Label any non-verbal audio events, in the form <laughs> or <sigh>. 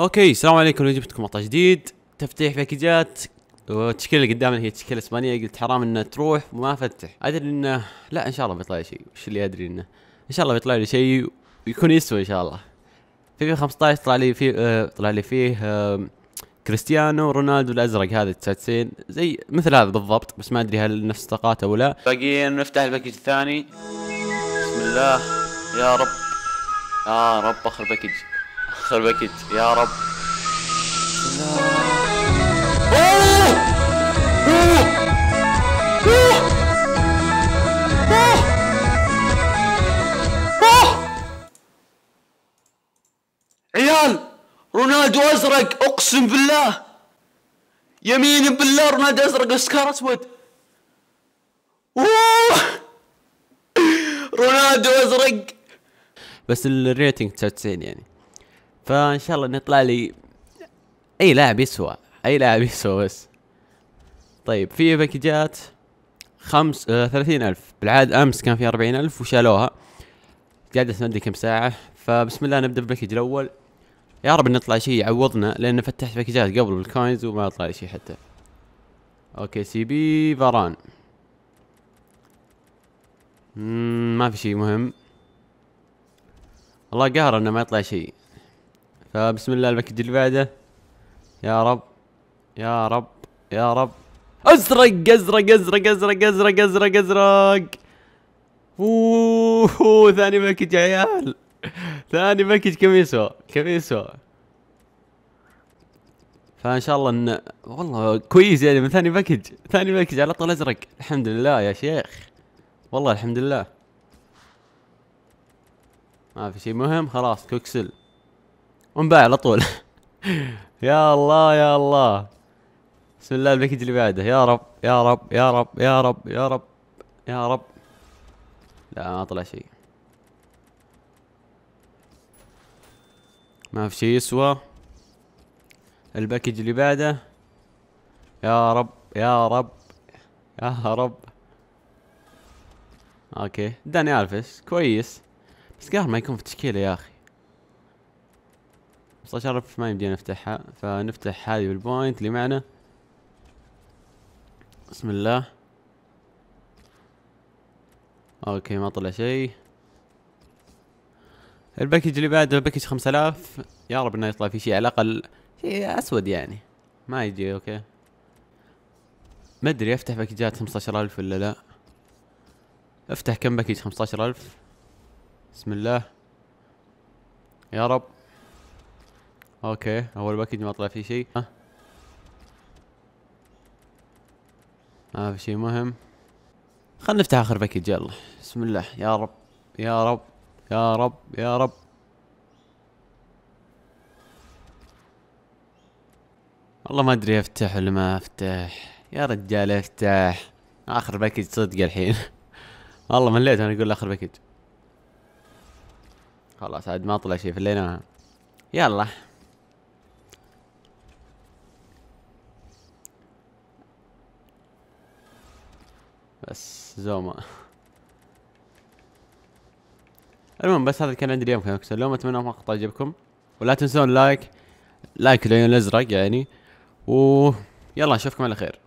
اوكي السلام عليكم جبتكم مقطع جديد تفتيح باكجات والتشكيله اللي قدامنا هي تشكيله اسبانيه قلت حرام انها تروح وما افتح ادري انه لا ان شاء الله بيطلع لي شيء وش اللي ادري انه ان شاء الله بيطلع لي شيء ويكون يسوى ان شاء الله في 15 طلع لي فيه آه طلع لي فيه آه كريستيانو رونالدو الازرق هذا 99 زي مثل هذا بالضبط بس ما ادري هل نفس طاقاته ولا لا باقي نفتح الباكج الثاني بسم الله يا رب يا رب اخر باكج خربكت يا رب عيال رونالدو ازرق اقسم بالله يمين بالله رونالدو ازرق اسكار اسود رونالدو ازرق بس الريتنج 99 يعني فان شاء الله انه يطلع لي اي لاعب يسوى اي لاعب يسوى بس طيب في باكجات خمس آه ثلاثين الف بالعادة امس كان في اربعين الف وشالوها قاعدة تمدي كم ساعة فبسم الله نبدأ بالباكج الاول يا رب نطلع شيء يعوضنا لان فتحت باكجات قبل بالكوينز وما طلع لي شيء حتى اوكي سي بي فاران ما في شيء مهم والله قهر انه ما يطلع شيء فبسم الله الباكج اللي بعده يا رب يا رب يا رب ازرق ازرق ازرق ازرق ازرق ازرق ازرق اوه ثاني باكج يا عيال ثاني باكج كم يسوى كم يسوى فان شاء الله ان والله كويس يعني من ثاني باكج ثاني باكج على طول ازرق الحمد لله يا شيخ والله الحمد لله ما في شيء مهم خلاص كوكسل ونباع على طول <laughs> يا الله يا الله بسم الله الباكج اللي بعده يا رب يا رب يا رب يا رب يا رب يا رب لا ما طلع شيء ما في شيء يسوى الباكج اللي بعده يا رب يا رب يا رب اوكي داني الفيس كويس بس قهر ما يكون في تشكيله يا اخي 15 رف ما يمدينا نفتحها فنفتح هذه بالبوينت اللي معنا بسم الله اوكي ما طلع شيء الباكج اللي بعده باكج 5000 يا رب انه يطلع في شيء على الاقل شيء اسود يعني ما يجي اوكي ما ادري افتح باكجات 15000 ولا لا افتح كم باكج 15000 بسم الله يا رب اوكي اول باكج ما طلع فيه شيء ها ما في شيء مهم خلينا نفتح اخر باكج يلا بسم الله يا رب يا رب يا رب يا رب والله ما ادري افتح ولا ما افتح يا رجال افتح اخر باكج صدق الحين <laughs> والله مليت انا اقول اخر باكج خلاص عاد ما طلع شيء فليناها يلا بس زوما المهم بس هذا كان عندي اليوم كان اكسر اليوم اتمنى المقطع يعجبكم ولا تنسون لايك لايك العيون الازرق يعني و يلا اشوفكم على خير